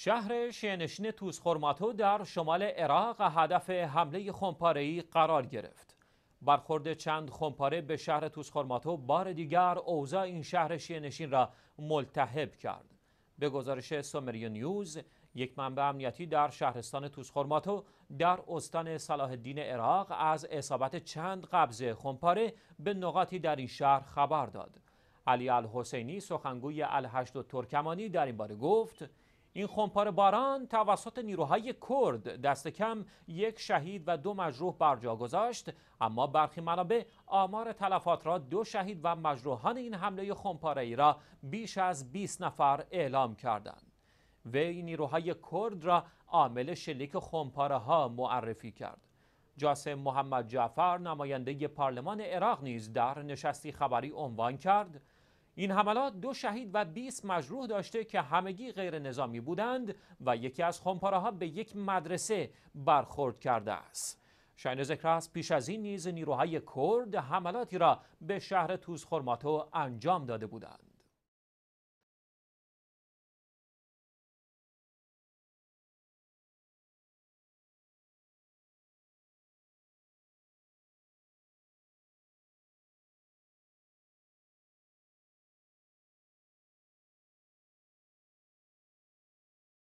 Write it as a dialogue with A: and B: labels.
A: شهر یعنی شینشین توسخرماتو در شمال عراق هدف حمله ای قرار گرفت. برخورد چند خمپاره به شهر توسخرماتو بار دیگر اوضاع این شهر شینشین را ملتهب کرد. به گزارش سومریو نیوز، یک منبع امنیتی در شهرستان توزخورماتو در استان صلاح الدین عراق از اصابت چند قبض خمپاره به نقاطی در این شهر خبر داد. علی الحسینی سخنگوی الهشت و ترکمانی در این باره گفت: این خمپاره باران توسط نیروهای کرد دست کم یک شهید و دو مجروح بر جا گذاشت اما برخی منابع آمار تلفات را دو شهید و مجروحان این حمله خمپاره ای را بیش از 20 نفر اعلام کردند این نیروهای کرد را عامل شلیک خمپاره ها معرفی کرد جاسم محمد جعفر نماینده پارلمان عراق نیز در نشستی خبری عنوان کرد این حملات دو شهید و 20 مجروح داشته که همگی غیر نظامی بودند و یکی از خمپاره ها به یک مدرسه برخورد کرده است. شاین ذکر است پیش از این نیز نیروهای کرد حملاتی را به شهر توز خرماتو انجام داده بودند.